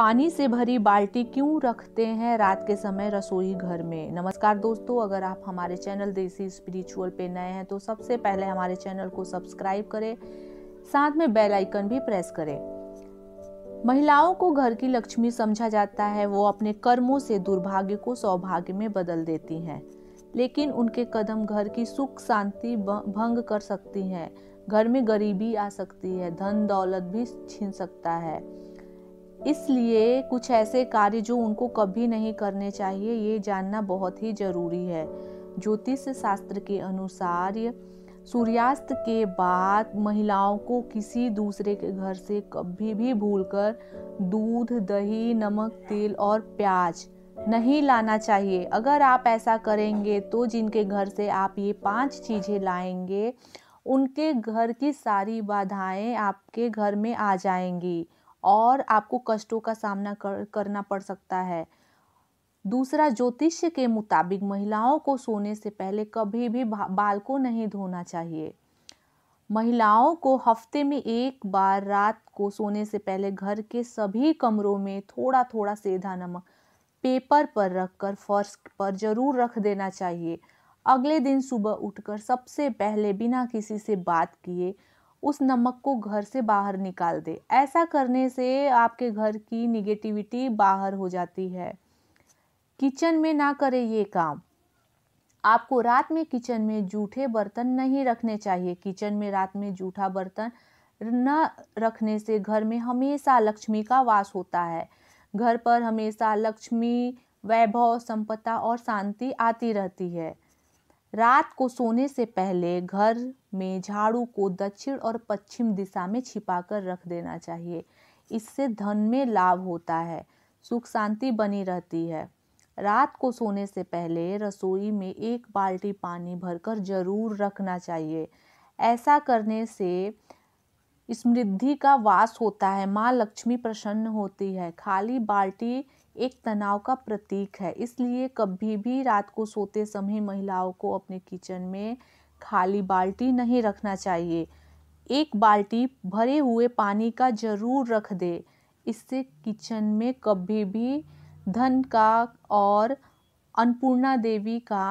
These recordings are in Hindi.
पानी से भरी बाल्टी क्यों रखते हैं रात के समय रसोई घर में नमस्कार दोस्तों अगर आप हमारे चैनल देसी स्पिरिचुअल पे नए हैं तो सबसे पहले हमारे चैनल को सब्सक्राइब करें साथ में बेल आइकन भी प्रेस करें महिलाओं को घर की लक्ष्मी समझा जाता है वो अपने कर्मों से दुर्भाग्य को सौभाग्य में बदल देती हैं लेकिन उनके कदम घर की सुख शांति भंग कर सकती हैं घर में गरीबी आ सकती है धन दौलत भी छीन सकता है इसलिए कुछ ऐसे कार्य जो उनको कभी नहीं करने चाहिए ये जानना बहुत ही ज़रूरी है ज्योतिष शास्त्र के अनुसार सूर्यास्त के बाद महिलाओं को किसी दूसरे के घर से कभी भी भूलकर दूध दही नमक तेल और प्याज नहीं लाना चाहिए अगर आप ऐसा करेंगे तो जिनके घर से आप ये पांच चीज़ें लाएंगे उनके घर की सारी बाधाएं आपके घर में आ जाएंगी और आपको कष्टों का सामना कर, करना पड़ सकता है दूसरा ज्योतिष के मुताबिक महिलाओं को सोने से पहले कभी भी बाल को नहीं धोना चाहिए महिलाओं को हफ्ते में एक बार रात को सोने से पहले घर के सभी कमरों में थोड़ा थोड़ा सेधा नमक पेपर पर रखकर फर्श पर जरूर रख देना चाहिए अगले दिन सुबह उठकर सबसे पहले बिना किसी से बात किए उस नमक को घर से बाहर निकाल दे ऐसा करने से आपके घर की निगेटिविटी बाहर हो जाती है किचन में ना करें ये काम आपको रात में किचन में जूठे बर्तन नहीं रखने चाहिए किचन में रात में जूठा बर्तन न रखने से घर में हमेशा लक्ष्मी का वास होता है घर पर हमेशा लक्ष्मी वैभव संपदा और शांति आती रहती है रात को सोने से पहले घर में झाड़ू को दक्षिण और पश्चिम दिशा में छिपाकर रख देना चाहिए इससे धन में लाभ होता है सुख शांति बनी रहती है रात को सोने से पहले रसोई में एक बाल्टी पानी भरकर जरूर रखना चाहिए ऐसा करने से समृद्धि का वास होता है माँ लक्ष्मी प्रसन्न होती है खाली बाल्टी एक तनाव का प्रतीक है इसलिए कभी भी रात को सोते समय महिलाओं को अपने किचन में खाली बाल्टी नहीं रखना चाहिए एक बाल्टी भरे हुए पानी का जरूर रख दे इससे किचन में कभी भी धन का और अन्नपूर्णा देवी का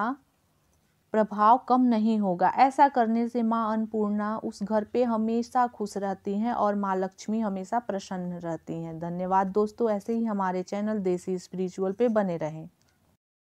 प्रभाव कम नहीं होगा ऐसा करने से माँ अन्नपूर्णा उस घर पे हमेशा खुश रहती हैं और माँ लक्ष्मी हमेशा प्रसन्न रहती हैं धन्यवाद दोस्तों ऐसे ही हमारे चैनल देसी स्पिरिचुअल पे बने रहें